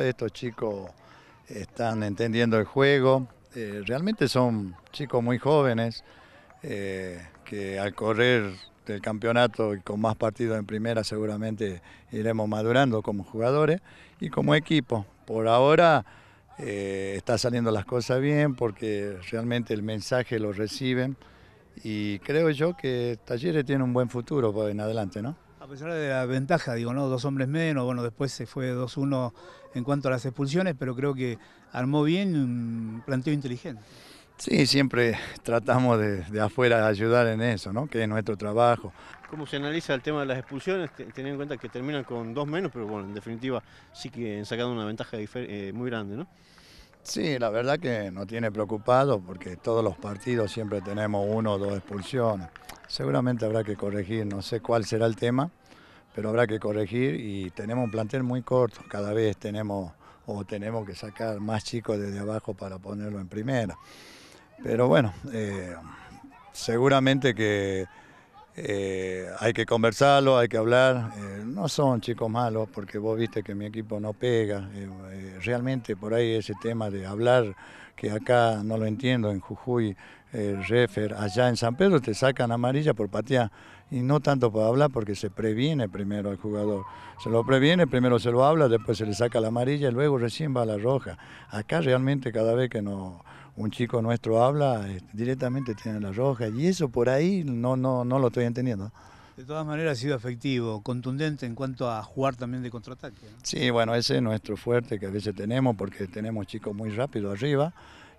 estos chicos están entendiendo el juego, eh, realmente son chicos muy jóvenes eh, que al correr del campeonato y con más partidos en primera seguramente iremos madurando como jugadores y como equipo. Por ahora eh, está saliendo las cosas bien porque realmente el mensaje lo reciben y creo yo que Talleres tiene un buen futuro en adelante, ¿no? de la ventaja, digo, ¿no? Dos hombres menos, bueno, después se fue 2-1 en cuanto a las expulsiones, pero creo que armó bien un planteo inteligente. Sí, siempre tratamos de, de afuera ayudar en eso, ¿no? Que es nuestro trabajo. ¿Cómo se analiza el tema de las expulsiones? Teniendo en cuenta que terminan con dos menos, pero bueno, en definitiva sí que han sacado una ventaja eh, muy grande, ¿no? Sí, la verdad que no tiene preocupado porque todos los partidos siempre tenemos uno o dos expulsiones. Seguramente habrá que corregir, no sé cuál será el tema, pero habrá que corregir y tenemos un plantel muy corto, cada vez tenemos o tenemos que sacar más chicos desde abajo para ponerlo en primera. Pero bueno, eh, seguramente que eh, hay que conversarlo, hay que hablar. Eh, no son chicos malos porque vos viste que mi equipo no pega. realmente por ahí ese tema de hablar, que acá no lo entiendo, en Jujuy, el refer, allá en San Pedro te sacan amarilla por patear y no tanto para hablar porque se previene primero al jugador. Se lo previene, primero se lo habla, después se le saca la amarilla y luego recién va a la roja. Acá realmente cada vez que no, un chico nuestro habla, eh, directamente tiene la roja y eso por ahí no, no, no lo estoy entendiendo. De todas maneras ha sido efectivo, contundente en cuanto a jugar también de contraataque. Sí, bueno, ese es nuestro fuerte que a veces tenemos porque tenemos chicos muy rápidos arriba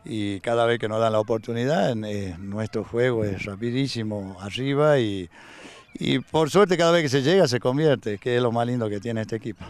y cada vez que nos dan la oportunidad, eh, nuestro juego es rapidísimo arriba y y por suerte cada vez que se llega se convierte, que es lo más lindo que tiene este equipo.